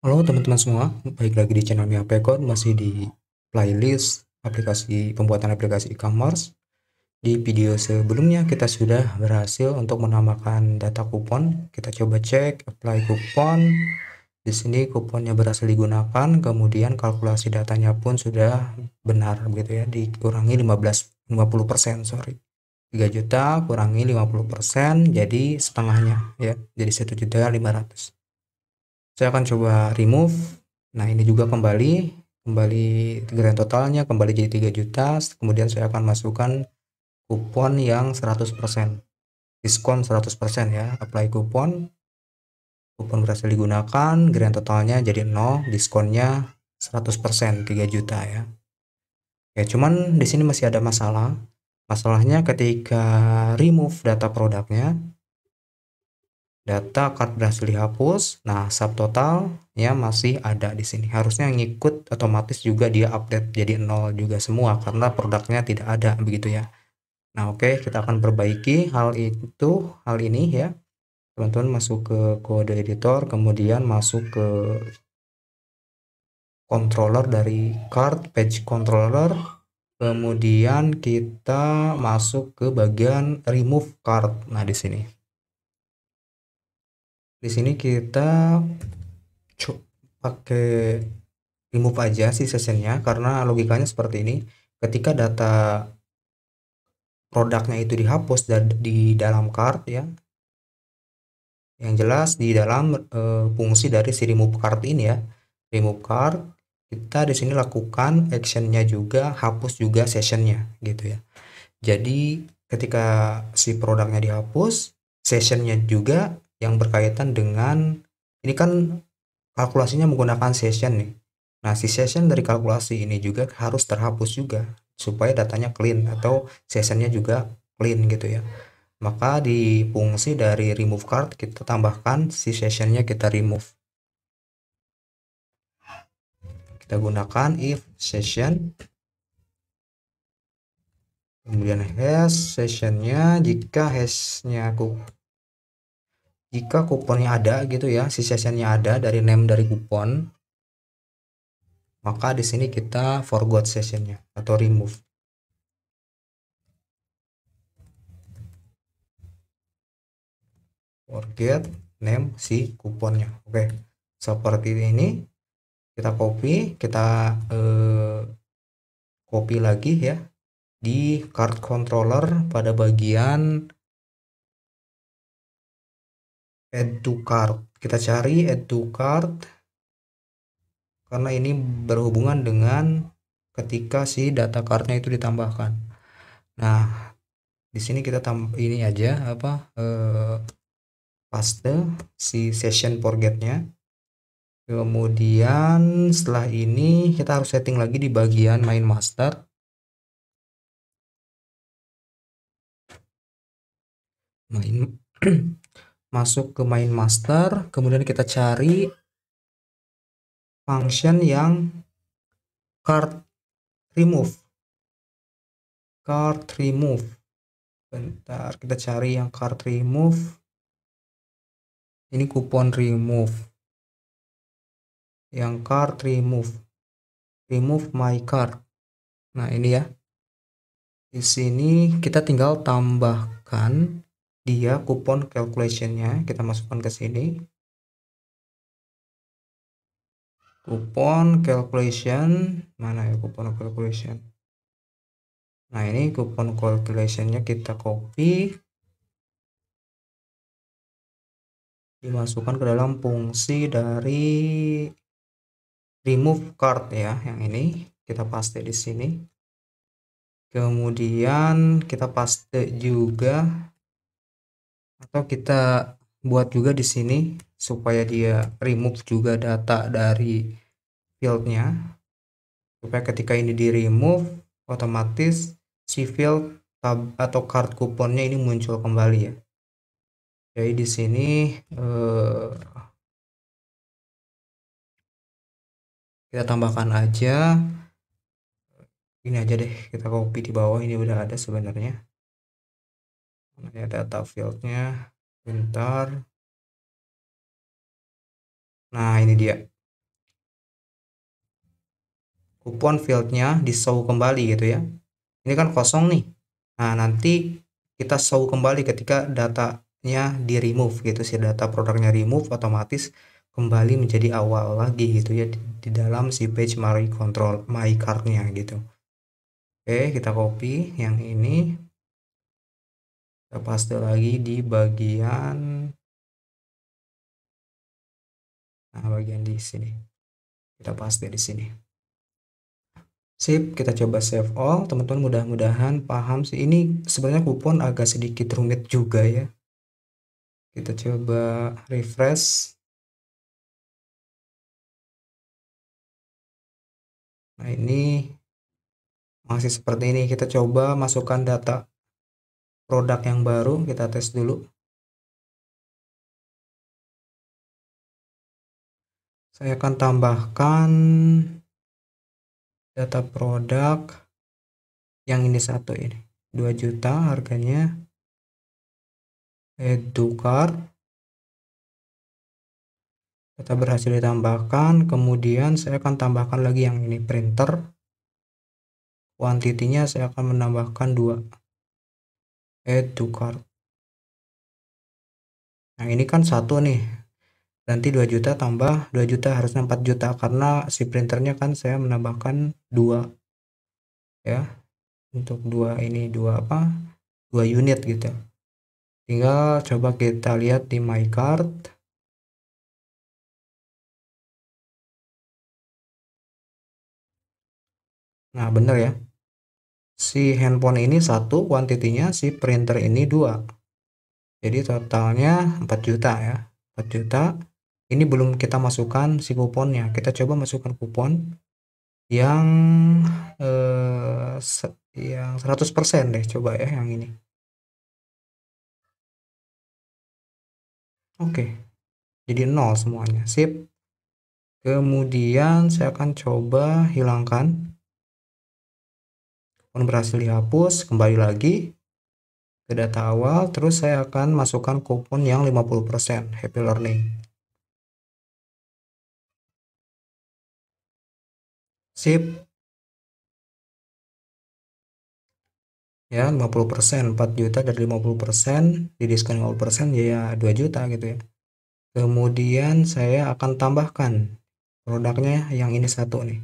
Halo teman-teman semua, baik lagi di channel Mia Pekot, masih di playlist aplikasi pembuatan aplikasi e-commerce. Di video sebelumnya kita sudah berhasil untuk menambahkan data kupon. Kita coba cek apply kupon. Di sini kuponnya berhasil digunakan, kemudian kalkulasi datanya pun sudah benar begitu ya, dikurangi 15 50% sorry. 3 juta kurangi 50% jadi setengahnya ya. Jadi 1 juta 500 saya akan coba remove nah ini juga kembali kembali grand totalnya kembali jadi 3 juta kemudian saya akan masukkan kupon yang 100% diskon 100% ya apply kupon kupon berhasil digunakan grand totalnya jadi 0 diskonnya 100% 3 juta ya ya cuman di sini masih ada masalah masalahnya ketika remove data produknya data card berhasil dihapus. Nah, subtotal ya masih ada di sini. Harusnya ngikut otomatis juga dia update jadi nol juga semua karena produknya tidak ada begitu ya. Nah, oke, okay, kita akan perbaiki hal itu, hal ini ya. Teman-teman masuk ke kode editor, kemudian masuk ke controller dari card page controller. Kemudian kita masuk ke bagian remove card. Nah, di sini di sini kita pakai remove aja sih sessionnya karena logikanya seperti ini ketika data produknya itu dihapus di dalam card ya yang jelas di dalam e, fungsi dari si remove card ini ya remove card kita di sini lakukan actionnya juga hapus juga sessionnya gitu ya jadi ketika si produknya dihapus sessionnya juga yang berkaitan dengan ini kan kalkulasinya menggunakan session nih. Nah, si session dari kalkulasi ini juga harus terhapus juga supaya datanya clean atau sessionnya juga clean gitu ya. Maka di fungsi dari remove card kita tambahkan si sessionnya kita remove. Kita gunakan if session kemudian hash sessionnya jika hashnya aku jika kuponnya ada gitu ya si sessionnya ada dari name dari kupon maka di sini kita forgot sessionnya atau remove forget name si kuponnya oke okay. seperti ini kita copy kita eh, copy lagi ya di card controller pada bagian add to cart kita cari add to cart karena ini berhubungan dengan ketika si data cardnya itu ditambahkan nah di sini kita tambah ini aja apa eh, paste si session forgetnya kemudian setelah ini kita harus setting lagi di bagian main master main masuk ke main master, kemudian kita cari function yang card remove. Card remove. Bentar, kita cari yang card remove. Ini kupon remove. Yang card remove. Remove my card. Nah, ini ya. Di sini kita tinggal tambahkan dia kupon calculationnya kita masukkan ke sini kupon calculation mana ya kupon calculation nah ini kupon calculationnya kita copy dimasukkan ke dalam fungsi dari remove card ya yang ini kita paste di sini kemudian kita paste juga atau kita buat juga di sini supaya dia remove juga data dari fieldnya supaya ketika ini di remove otomatis si field tab atau card kuponnya ini muncul kembali ya jadi di sini eh, kita tambahkan aja ini aja deh kita copy di bawah ini udah ada sebenarnya ini data fieldnya bentar nah ini dia kupon fieldnya di show kembali gitu ya ini kan kosong nih nah nanti kita show kembali ketika datanya di remove gitu si data produknya remove otomatis kembali menjadi awal lagi gitu ya di, di dalam si page my control my cardnya gitu oke kita copy yang ini kita paste lagi di bagian nah bagian di sini kita paste di sini sip kita coba save all teman-teman mudah-mudahan paham sih ini sebenarnya kupon agak sedikit rumit juga ya kita coba refresh nah ini masih seperti ini kita coba masukkan data produk yang baru kita tes dulu saya akan tambahkan data produk yang ini satu ini 2 juta harganya edukar Kita berhasil ditambahkan kemudian saya akan tambahkan lagi yang ini printer kuantitinya saya akan menambahkan dua add to cart nah ini kan satu nih nanti 2 juta tambah 2 juta harusnya 4 juta karena si printernya kan saya menambahkan dua ya untuk dua ini dua apa dua unit gitu tinggal coba kita lihat di my card nah bener ya si handphone ini satu kuantitinya si printer ini dua jadi totalnya 4 juta ya 4 juta ini belum kita masukkan si kuponnya kita coba masukkan kupon yang eh, yang 100% deh coba ya yang ini oke jadi nol semuanya sip kemudian saya akan coba hilangkan pun berhasil dihapus, kembali lagi ke data awal, terus saya akan masukkan kupon yang 50% happy learning. Sip. Ya, 50%, 4 juta dari 50% di diskon 50% ya 2 ya, juta gitu ya. Kemudian saya akan tambahkan produknya yang ini satu nih.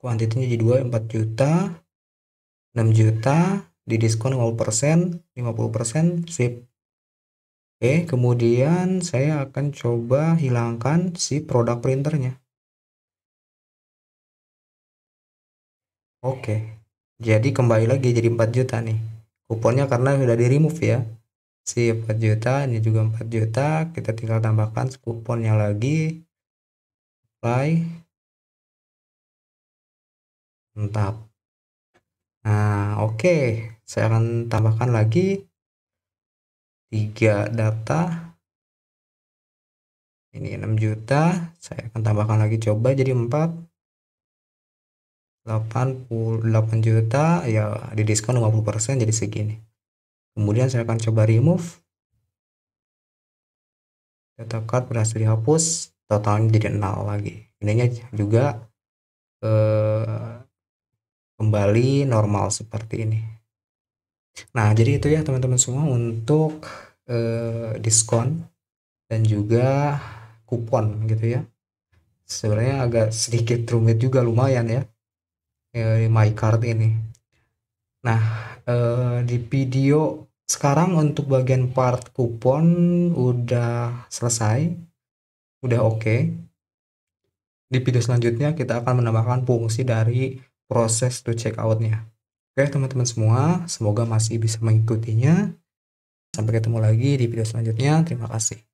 kuantitinya jadi 2 4 juta 6 juta di diskon 50% 50% sip oke kemudian saya akan coba hilangkan si produk printernya oke jadi kembali lagi jadi 4 juta nih kuponnya karena sudah di remove ya si 4 juta ini juga 4 juta kita tinggal tambahkan kuponnya lagi apply mantap nah oke okay. saya akan tambahkan lagi tiga data ini 6 juta saya akan tambahkan lagi coba jadi 4 88 juta ya di diskon 50% jadi segini kemudian saya akan coba remove data card berhasil dihapus totalnya jadi 0 lagi ini juga eh, kembali normal seperti ini. Nah, jadi itu ya teman-teman semua untuk eh, diskon dan juga kupon gitu ya. Sebenarnya agak sedikit rumit juga lumayan ya eh, card ini. Nah, eh, di video sekarang untuk bagian part kupon udah selesai, udah oke. Okay. Di video selanjutnya kita akan menambahkan fungsi dari proses to check outnya. Oke teman-teman semua, semoga masih bisa mengikutinya. Sampai ketemu lagi di video selanjutnya. Terima kasih.